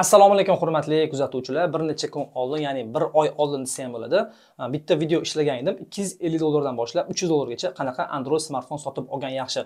assalomu alaykum hurmatli kuzatuvchilar bir necha kun oldin ya'ni bir oy oldin desa ham bo'ladi bitta video ishlagan edim 250 dollardan boshlab 300 dollargacha qanaqa android smartfon sotib olgan yaxshi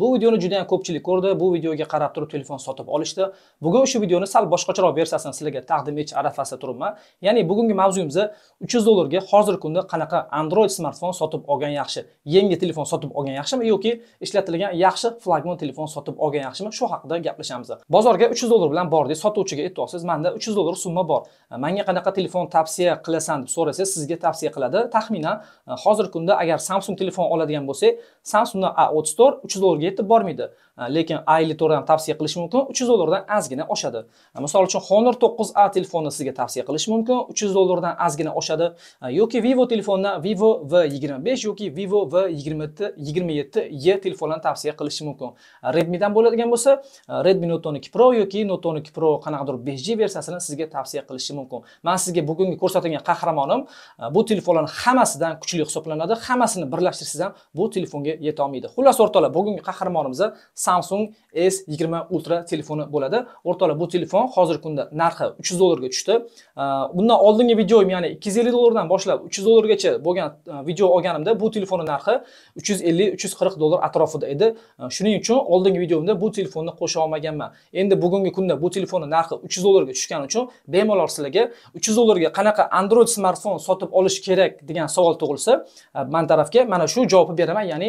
bu videoni juda ham ko'pchilik ko'rdi bu videoga qarab turib telefon sotib olishdi bugun shu videoni sal boshqacharoq versiyasini sizlarga taqdim etish arafasida turibman ya'ni bugungi mavzuyimiz 300 dollarga hozirgi kunda qanaqa android smartfon sotib olgan yaxshi yangi telefon sotib olgan yaxshimi yoki ishlatilgan yaxshi flagmon telefon sotib olgan yaxshimi shu haqida gaplashamiz bozorga 300 dollar bilan bordik sotuvchiga o'tyapsiz manda uch yuz dollar summa bor e, manga qanaqa telefon tavsiya qilasan deb so'rasangiz sizga tavsiya qiladi taxminan e, hozirgi kunda agar samsung telefon oladigan bo'lsak samsungni a o'ttiz to'rt uch yuz dollarga yetib bormaydi e, lekin a ellik to'rtdan tavsiya qilish mumkin uch yuz dollardan ozgina oshadi misol uchun honor to'qqiz a telefonni sizga tavsiya qilish mumkin uch yuz dollardan ozgina oshadi yoki vivo telefondan vivo v yigirma besh yoki vivo v yigirma yetti yigirma yetti e telefonlarni tavsiya qilish mumkin redmidan bo'ladigan bo'lsa redmi note o'n ikki pro yoki note o'n ikki pro qanaqadir ko'rib besh versiyasini sizga tavsiya qilishim mumkin man sizga bugungi ko'rsatilgan qahramonim e, bu telefonlarni hammasidan kuchli hisoblanadi hammasini birlashtirsangiz ham bu telefonga yetolmaydi xullas o'rtoqlar bugungi qahramonimiz samsung s yigirma ultra telefoni bo'ladi o'rtoqlar bu telefon hozirgi kunda narxi uch yuz dollarga tushdi e, bundan oldingi videom ya'ni ikki yuz ellik dollardan boshlab uch yuz dollargacha bo'lgan e, video olganimda bu telefonni narxi uch yuz ellik uch yuz qirq dollar atrofida edi shuning uchun oldingi videomda bu telefonni qo'sha olmaganman endi bugungi kunda bu telefonni narxi 300 dollarga tushgani uchun bemalol sizlarga 300 dollarga qanaqa Android smartfon sotib olish kerak degan savol tug'ilsa, e, man tarafga mana shu javobni beraman, ya'ni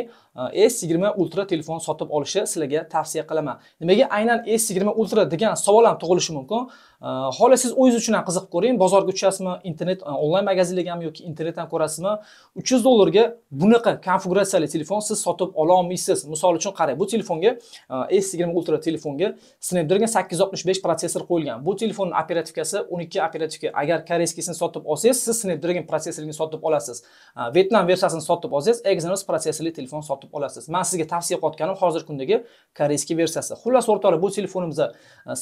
e, S20 Ultra telefon sotib olishni sizlarga tavsiya qilaman. Nimaga aynan S20 Ultra degan savol ham tug'ilishi mumkin? E, xola siz o'zingiz uchun ham qiziqib ko'ring, bozorga tushasizmi, internet onlayn magazinlargami yoki internetdan ko'rasizmi? 300 dollarga bunaqa konfiguratsiyali telefon siz sotib ola olmaysiz. Misol uchun qarang, bu telefonga S20 Ultra telefonga Snapdragon 865 protsessor qo'yilgan bo'lgan bu telefonni operativkasi 12 operativka agar koreyskiysini sotib olsangiz siz snapdragon protsessorini sotib olasiz vyetnam versiyasini sotib olsangiz exynos protsessorli telefon sotib olasiz man sizga tavsiya qilayotganim hozirgi kundagi koreyskiy versiyasi xullas o'rtoqlar bu telefonimizda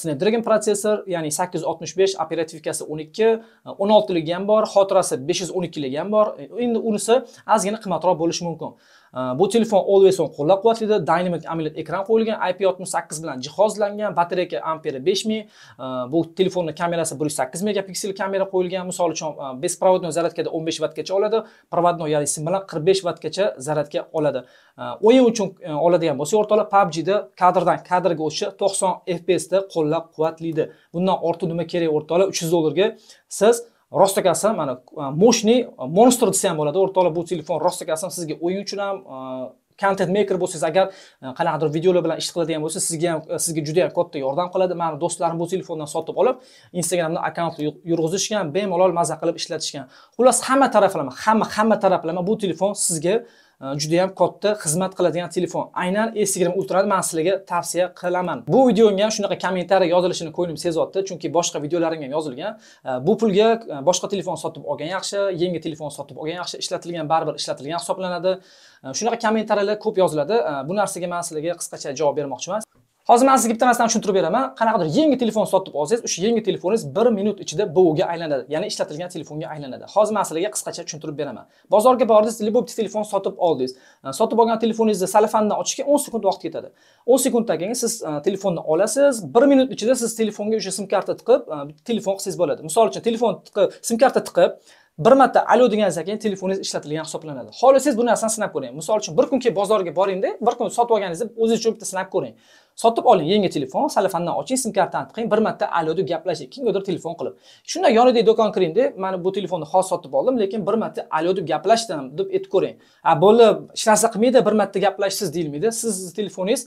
snapdragon protsessor ya'ni 865 operativkasi 12 16 oltiligi ham bor xotirasi 512 ligi ham bor endi unisi ozgina qimmatroq bo'lishi mumkin Э, bu telefon always on qo'llab quvvatlaydi dynamic amoled ekran qo'yilgan ip 68 bilan jihozlangan batareyka amperi 5000 ming э, bu telefonni kamerasi bir yuz sakkiz megapiksel kamera qo'yilgan misol uchun беспроводной e, zaryadkada o'n besh vattgacha oladi provodной ya'ni sim bilan qirq besh vattgacha zaryadka oladi э, o'yin uchun e, oladigan bo'lsa o'rtoqlar pubgda kadrdan kadrga o'tishi to'qson fpsda qo'llab quvvatlaydi bundan ortiq nima kerak o'rtoqlar uch yuz dollarga siz rostakasi mana e, moshni e, monster desa ham bo'ladi o'rtoqlar bu telefon rostakasi sizga o'yin uchun ham kontent e, maker bo'lsangiz agar qanaqadir videolar bilan ish qiladigan bo'lsa sizga ham sizga juda yam katta yordam qiladi mani do'stlarim bu telefondan sotib olib instagramdan akkaunt yurg'izishgan bemalol maza qilib ishlatishgan xullas hamma taraflama hamma hamma taraflama bu telefon sizga Э, judayam katta xizmat qiladigan telefon aynan s sigirma ultrani man sizlarga tavsiya qilaman bu videomga ham shunaqa kommentariy yozilishini ko'nglim sezyapti chunki boshqa videolarim ham yozilgan э, bu pulga э, boshqa telefon sotib olgan yaxshi yangi telefon sotib olgan yaxshi ishlatilgan baribir ishlatilgan hisoblanadi shunaqa kommentariyalar ko'p yoziladi bu narsaga man sizlarga qisqacha javob bermoqchiman hozir man sizga bitta narsani tushuntirib beraman qanaqadir yangi telefon sotib olsangiz o'sha yangi telefoningiz bir minut ichida buga aylanadi ya'ni ishlatilgan telefonga aylanadi hozir man sizlarga qisqacha tushuntirib beraman bozorga bordingiz любой bitta telefon sotib oldingiz e, sotib olgan telefoningizni salafandan ochishga o'n sekund vaqt ketadi o'n sekunddan keyin siz e, telefonni olasiz bir minut ichida siz telefonga o'sha sim karta tiqib e, telefon qilsangiz bo'ladi misol uchun telefon tiqib sim karta tiqib bir marta alo deganingizdan keyin telefoningiz ishlatilgan hisoblanadi xohlasangiz bu narsani sinab ko'ring misol uchun bir kun kelib bozorga boringda bir kun sotib olganingizni o'zingiz uchun bitta sinab ko'ring sotib oling yangi telefon salafandan oching sim kartani tiqing bir marta alo deb gaplashing kimgadir telefon qilib shunda yonidagi do'kon kiringda mana bu telefonni hozir sotib oldim lekin bir marta alo deb gaplashdim deb aytib ko'ring a bo'ldi hech narsa qilmaydi bir marta gaplashsiz deyilmaydi sizni telefoningiz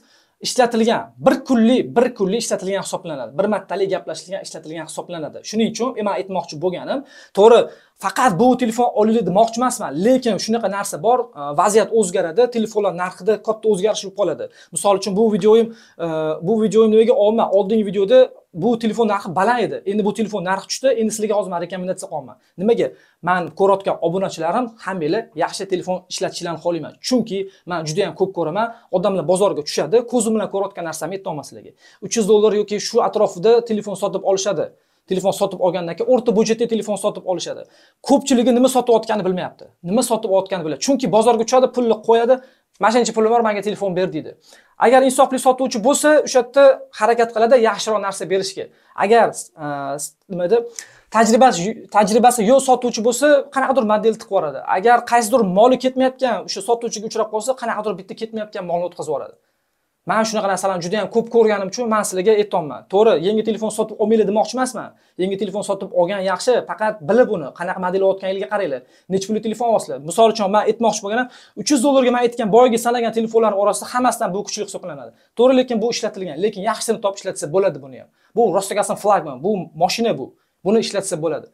ishlatilgan bir kunlik bir kunlik ishlatilgan hisoblanadi bir martalik gaplashilgan ishlatilgan hisoblanadi shuning uchun man aytmoqchi bo'lganim to'g'ri faqat bu telefon olinglar demoqchi emasman lekin shunaqa narsa bor e, vaziyat o'zgaradi telefonlar narxida katta o'zgarish bo'lib qoladi misol uchun bu videoyim e, bu videoyim nimaga olma oldingi videoda bu telefon narxi baland edi endi bu telefon narxi tushdi endi sizlarga hozir man rekomendatsiya qilyapman nimaga man ko'rayotgan obunachilarim hammanglar yaxshi telefon ishlatishlarini xohlayman chunki man juda yam ko'p ko'raman odamlar bozorga tushadi ko'zim bilan ko'rayotgan narsamni aytyapman sizlarga uch yuz dollar yoki shu atrofida telefon sotib olishadi telefon sotib olgandan keyin o'rta byudjetli telefon sotib olishadi ko'pchiligi nima sotayotganini bilmayapti nima sotib olayotganini bilmayapti chunki bozorga tushadi pulni qo'yadi mana shuncha pulim bor manga telefon ber deydi agar insofli sotuvchi bo'lsa o'sha yerda harakat qiladi yaxshiroq narsa berishga agar e, nima deydi tajribasi tajribasi yo'q sotuvchi bo'lsa qanaqadir model tiqib yuboradi agar qaysidir moli ketmayotgan o'sha sotuvchiga uchrab qolsa qanaqadir bitta ketmayotgan molni o'tkazib yuboradi man shunaqa narsalarni juda yam ko'p ko'rganim uchun man sizlarga aytolman to'g'ri yangi telefon sotib olmanglar demoqchi emasman yangi telefon sotib olgan yaxshi faqat bilib uni qanaqa model olayotganligiga qaranglar necha pullik telefon olsizlar misol uchun man aytmoqchi bo'lganim uch yuz dollarga man aytgan boyagi sanagan telefonlar orasida hammasidan bu kuchli hisoblanadi to'g'ri lekin bu ishlatilgan lekin yaxshisini topib ishlatsa bo'ladi buni ham bu rostakasin flagman bu moshina bu buni ishlatsa bo'ladi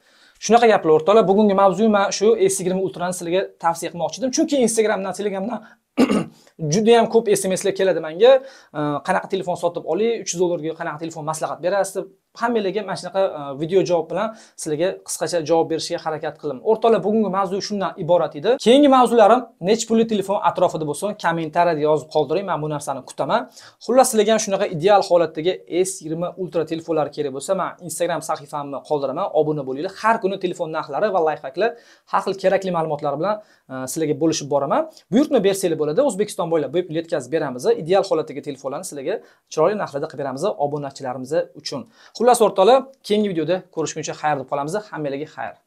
shunaqa gaplar o'rtoqlar bugungi mavzu man shu s yigirma ultrani sizlarga tavsiya qilmoqchi edim chunki instagramdan telegramdan juda yam ko'p smslar keladi menga qanaqa telefon sotib oling uch dollarga qanaqa telefon maslahat berasiz deb hammalarga mana shunaqa e, video javob bilan sizlarga qisqacha javob berishga harakat qildim o'rtoqlar bugungi mavzu shundan iborat edi keyingi mavzularim nechi pulli telefon atrofida bo'lsin kommentariyada yozib qoldiring man bu narsani kutaman xullas sizlarga ham shunaqa ideal holatdagi s yigirma ultra telefonlar kerak bo'lsa man instagram sahifamni qoldiraman obuna bo'linglar har kuni telefon narxlari va layfhaklar har xil kerakli ma'lumotlar bilan e, sizlarga bo'lishib boraman buyurtma bersanglar bo'ladi o'zbekiston bo'ylab bepul yetkazib beramiz ideal holatdagi telefonlarni sizlarga chiroyli narxlarda qilib beramiz obunachilarimiz uchun xullas o'rtoqlar keyingi videoda ko'rishguncha xayr deb qolamiz hammalarga xayr